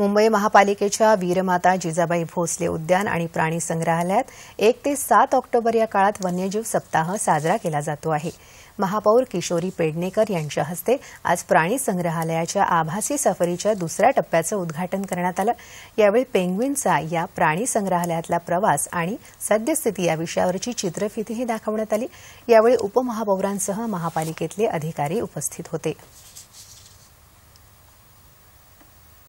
मुंबई महापालिकेच्या वीरमाता जिजाबाई भोसले उद्यान आणि प्राणी संग्रहालयात एक ते सात ऑक्टोबर या काळात वन्यजीव सप्ताह साजरा केला जातो आहे महापौर किशोरी पेडणेकर यांच्या हस्ते आज प्राणी संग्रहालयाच्या आभासी सफरीच्या दुसऱ्या टप्प्याचं उद्घाटन करण्यात आलं यावेळी पेंग्विनचा या प्राणी संग्रहालयातला प्रवास आणि सद्यस्थिती या विषयावरची चित्रफितीही दाखवण्यात आली यावेळी उपमहापौरांसह महापालिकेतले अधिकारी उपस्थित होते